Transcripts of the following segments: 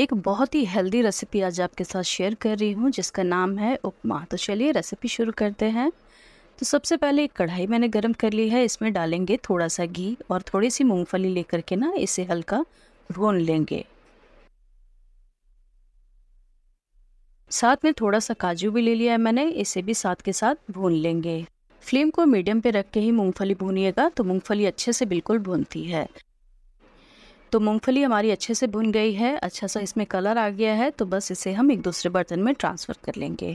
एक बहुत ही healthy recipe आज आपके साथ शेयर कर रही हूँ जिसका नाम है उपमा तो चलिए रेसिपी शुरू करते हैं तो सबसे पहले एक कढ़ाई मैंने गर्म कर ली है इसमें डालेंगे थोड़ा सा घी और थोड़ी सी मूंगफली लेकर के ना इसे हल्का भून लेंगे साथ में थोड़ा सा काजू भी ले लिया है मैंने इसे भी साथ के साथ भून लेंगे फ्लेम को मीडियम पे रख के ही मूंगफली भूनिएगा तो मूंगफली अच्छे से बिल्कुल भूनती है तो मूंगफली हमारी अच्छे से भुन गई है अच्छा सा इसमें कलर आ गया है तो बस इसे हम एक दूसरे बर्तन में ट्रांसफ़र कर लेंगे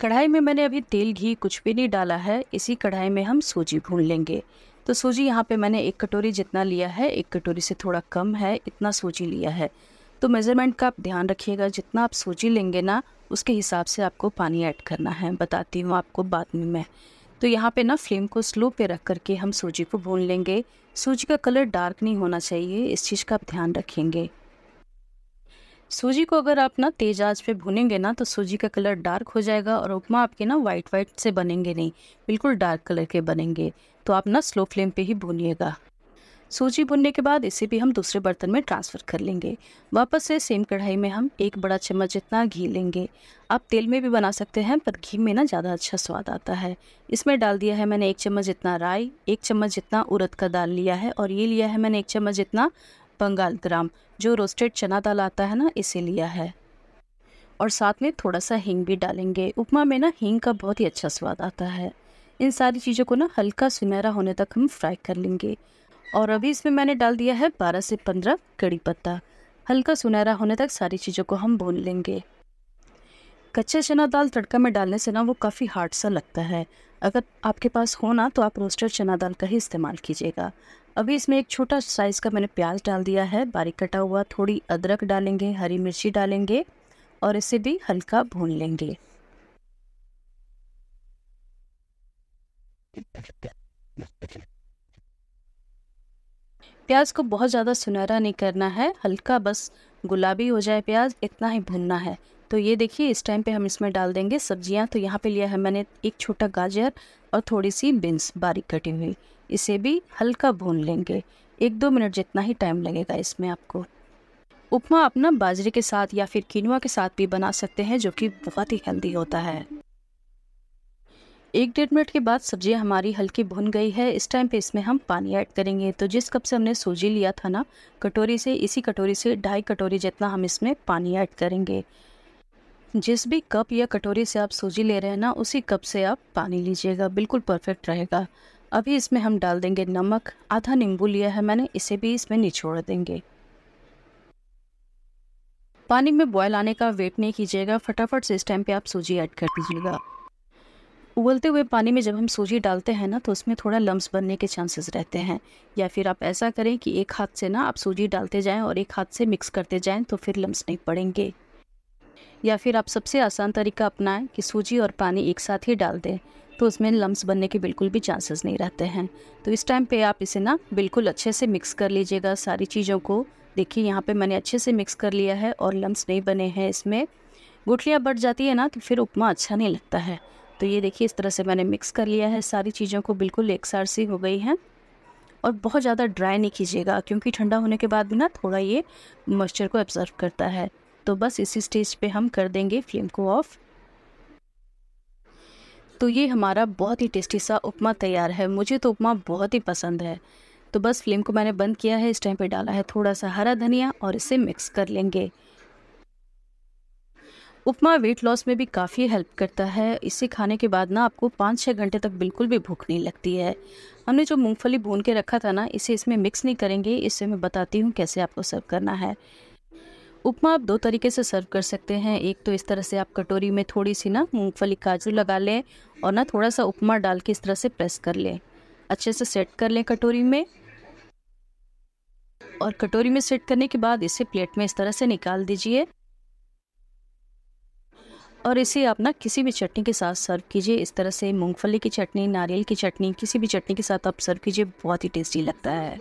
कढ़ाई में मैंने अभी तेल घी कुछ भी नहीं डाला है इसी कढ़ाई में हम सूजी भून लेंगे तो सूजी यहाँ पे मैंने एक कटोरी जितना लिया है एक कटोरी से थोड़ा कम है इतना सूजी लिया है तो मेज़रमेंट का आप ध्यान रखिएगा जितना आप सूजी लेंगे ना उसके हिसाब से आपको पानी ऐड करना है बताती हूँ आपको बाद में मैं तो यहाँ पे ना फ्लेम को स्लो पे रख करके हम सूजी को भून लेंगे सूजी का कलर डार्क नहीं होना चाहिए इस चीज़ का आप ध्यान रखेंगे सूजी को अगर आप ना तेज़ आंच पे भूनेंगे ना तो सूजी का कलर डार्क हो जाएगा और उपमा आपके ना वाइट वाइट से बनेंगे नहीं बिल्कुल डार्क कलर के बनेंगे तो आप ना स्लो फ्लेम पे ही भूनिएगा सूजी भुनने के बाद इसे भी हम दूसरे बर्तन में ट्रांसफ़र कर लेंगे वापस से सेम कढ़ाई में हम एक बड़ा चम्मच जितना घी लेंगे आप तेल में भी बना सकते हैं पर घी में ना ज़्यादा अच्छा स्वाद आता है इसमें डाल दिया है मैंने एक चम्मच जितना राई एक चम्मच जितना उरद का दाल लिया है और ये लिया है मैंने एक चम्मच जितना बंगाल ग्राम जो रोस्टेड चना दाल आता है ना इसे लिया है और साथ में थोड़ा सा हींग भी डालेंगे उपमा में ना हींग का बहुत ही अच्छा स्वाद आता है इन सारी चीज़ों को ना हल्का सुनहरा होने तक हम फ्राई कर लेंगे और अभी इसमें मैंने डाल दिया है 12 से 15 कड़ी पत्ता हल्का सुनहरा होने तक सारी चीज़ों को हम भून लेंगे कच्चा चना दाल तड़का में डालने से ना वो काफ़ी हार्ड सा लगता है अगर आपके पास हो ना तो आप रोस्टेड चना दाल का ही इस्तेमाल कीजिएगा अभी इसमें एक छोटा साइज़ का मैंने प्याज डाल दिया है बारीक कटा हुआ थोड़ी अदरक डालेंगे हरी मिर्ची डालेंगे और इसे भी हल्का भून लेंगे प्याज को बहुत ज़्यादा सुनहरा नहीं करना है हल्का बस गुलाबी हो जाए प्याज इतना ही भुनना है तो ये देखिए इस टाइम पे हम इसमें डाल देंगे सब्जियां तो यहाँ पे लिया है मैंने एक छोटा गाजर और थोड़ी सी बीन्स बारीक कटी हुई इसे भी हल्का भून लेंगे एक दो मिनट जितना ही टाइम लगेगा इसमें आपको उपमा अपना बाजरे के साथ या फिर किनुआ के साथ भी बना सकते हैं जो कि बहुत ही हेल्दी होता है एक डेढ़ मिनट के बाद सब्जी हमारी हल्की भुन गई है इस टाइम पे इसमें हम पानी ऐड करेंगे तो जिस कप से हमने सूजी लिया था ना कटोरी से इसी कटोरी से ढाई कटोरी जितना हम इसमें पानी ऐड करेंगे जिस भी कप या कटोरी से आप सूजी ले रहे हैं ना उसी कप से आप पानी लीजिएगा बिल्कुल परफेक्ट रहेगा अभी इसमें हम डाल देंगे नमक आधा नींबू लिया है मैंने इसे भी इसमें निचोड़ देंगे पानी में बॉयल आने का वेट नहीं कीजिएगा फटाफट से इस टाइम पे आप सूजी ऐड कर दीजिएगा उबलते हुए पानी में जब हम सूजी डालते हैं ना तो उसमें थोड़ा लम्ब बनने के चांसेस रहते हैं या फिर आप ऐसा करें कि एक हाथ से ना आप सूजी डालते जाएं और एक हाथ से मिक्स करते जाएं तो फिर लम्ब नहीं पड़ेंगे या फिर आप सबसे आसान तरीका अपनाएं कि सूजी और पानी एक साथ ही डाल दें तो उसमें लम्ब बनने के बिल्कुल भी चांसेस नहीं रहते हैं तो इस टाइम पर आप इसे ना बिल्कुल अच्छे से मिक्स कर लीजिएगा सारी चीज़ों को देखिए यहाँ पर मैंने अच्छे से मिक्स कर लिया है और लम्ब नहीं बने हैं इसमें गुठलियाँ बढ़ जाती है ना तो फिर उपमा अच्छा नहीं लगता है तो ये देखिए इस तरह से मैंने मिक्स कर लिया है सारी चीज़ों को बिल्कुल एक सार सी हो गई है और बहुत ज़्यादा ड्राई नहीं कीजिएगा क्योंकि ठंडा होने के बाद भी ना थोड़ा ये मॉइस्चर को एब्ज़र्व करता है तो बस इसी स्टेज पे हम कर देंगे फ्लेम को ऑफ़ तो ये हमारा बहुत ही टेस्टी सा उपमा तैयार है मुझे तो उपमा बहुत ही पसंद है तो बस फ्लेम को मैंने बंद किया है इस टाइम पे डाला है थोड़ा सा हरा धनिया और इसे मिक्स कर लेंगे उपमा वेट लॉस में भी काफ़ी हेल्प करता है इसे खाने के बाद ना आपको पाँच छः घंटे तक बिल्कुल भी भूख नहीं लगती है हमने जो मूंगफली भून के रखा था ना इसे इसमें मिक्स नहीं करेंगे इसे मैं बताती हूँ कैसे आपको सर्व करना है उपमा आप दो तरीके से सर्व कर सकते हैं एक तो इस तरह से आप कटोरी में थोड़ी सी ना मूंगफली काजू लगा लें और ना थोड़ा सा उपमा डाल के इस तरह से प्रेस कर लें अच्छे से सेट कर लें कटोरी में और कटोरी में सेट करने के बाद इसे प्लेट में इस तरह से निकाल दीजिए और इसे आप ना किसी भी चटनी के साथ सर्व कीजिए इस तरह से मूंगफली की चटनी नारियल की चटनी किसी भी चटनी के साथ आप सर्व कीजिए बहुत ही टेस्टी लगता है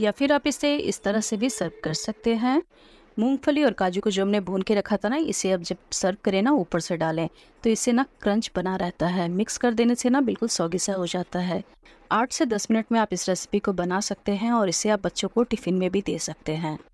या फिर आप इसे इस तरह से भी सर्व कर सकते हैं मूंगफली और काजू को जो हमने भून के रखा था ना इसे अब जब सर्व करें ना ऊपर से डालें तो इससे ना क्रंच बना रहता है मिक्स कर देने से ना बिल्कुल सौगी सा हो जाता है आठ से दस मिनट में आप इस रेसिपी को बना सकते हैं और इसे आप बच्चों को टिफ़िन में भी दे सकते हैं